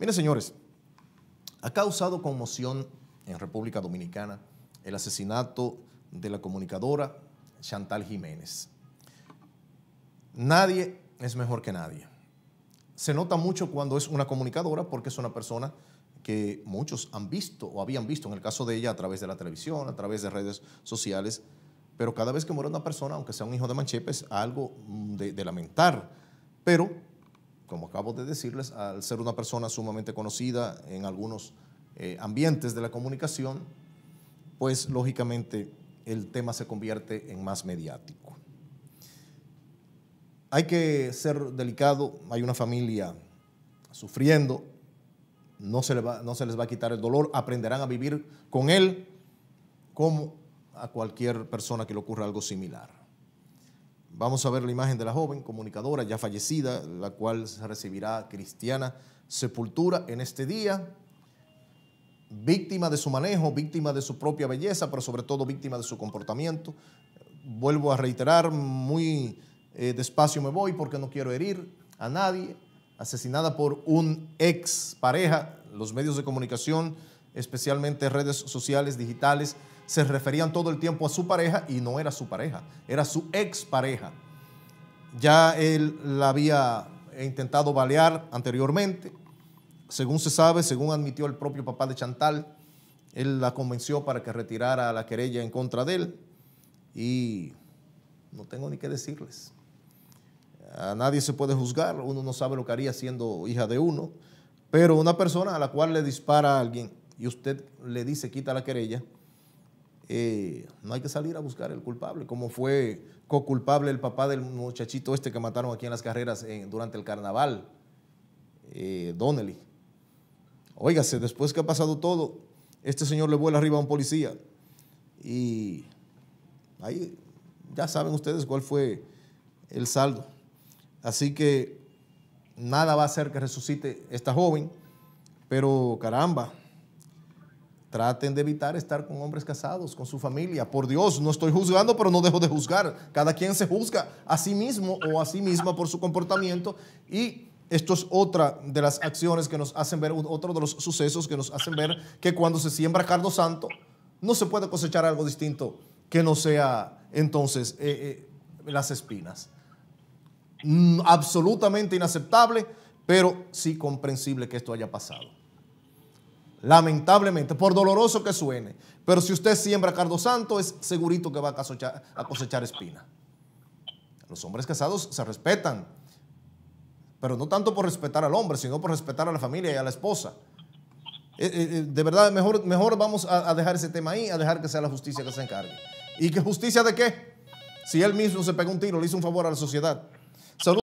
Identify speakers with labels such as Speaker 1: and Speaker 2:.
Speaker 1: Miren, señores, ha causado conmoción en República Dominicana el asesinato de la comunicadora Chantal Jiménez. Nadie es mejor que nadie. Se nota mucho cuando es una comunicadora porque es una persona que muchos han visto o habían visto en el caso de ella a través de la televisión, a través de redes sociales, pero cada vez que muere una persona, aunque sea un hijo de Manchepes, algo de, de lamentar. Pero como acabo de decirles, al ser una persona sumamente conocida en algunos eh, ambientes de la comunicación, pues lógicamente el tema se convierte en más mediático. Hay que ser delicado, hay una familia sufriendo, no se les va a quitar el dolor, aprenderán a vivir con él como a cualquier persona que le ocurra algo similar. Vamos a ver la imagen de la joven comunicadora ya fallecida, la cual recibirá cristiana sepultura en este día, víctima de su manejo, víctima de su propia belleza, pero sobre todo víctima de su comportamiento. Vuelvo a reiterar, muy eh, despacio me voy porque no quiero herir a nadie, asesinada por un ex pareja, los medios de comunicación, especialmente redes sociales digitales, se referían todo el tiempo a su pareja y no era su pareja, era su expareja. Ya él la había intentado balear anteriormente. Según se sabe, según admitió el propio papá de Chantal, él la convenció para que retirara la querella en contra de él. Y no tengo ni qué decirles. A nadie se puede juzgar, uno no sabe lo que haría siendo hija de uno. Pero una persona a la cual le dispara a alguien y usted le dice quita la querella, eh, no hay que salir a buscar el culpable, como fue co-culpable el papá del muchachito este que mataron aquí en las carreras eh, durante el carnaval, eh, Donnelly. Óigase, después que ha pasado todo, este señor le vuela arriba a un policía. Y ahí ya saben ustedes cuál fue el saldo. Así que nada va a hacer que resucite esta joven, pero caramba, Traten de evitar estar con hombres casados, con su familia. Por Dios, no estoy juzgando, pero no dejo de juzgar. Cada quien se juzga a sí mismo o a sí misma por su comportamiento. Y esto es otra de las acciones que nos hacen ver, otro de los sucesos que nos hacen ver que cuando se siembra cardo santo, no se puede cosechar algo distinto que no sea entonces eh, eh, las espinas. Mm, absolutamente inaceptable, pero sí comprensible que esto haya pasado. Lamentablemente, por doloroso que suene. Pero si usted siembra cardo santo, es segurito que va a cosechar, espina. Los hombres casados se respetan, pero no tanto por respetar al hombre, sino por respetar a la familia y a la esposa. Eh, eh, eh, de verdad, mejor, mejor vamos a, dejar ese tema ahí, a dejar que sea la justicia que se encargue. ¿Y qué justicia de qué? Si él mismo se pega un tiro, le hizo un favor a la sociedad.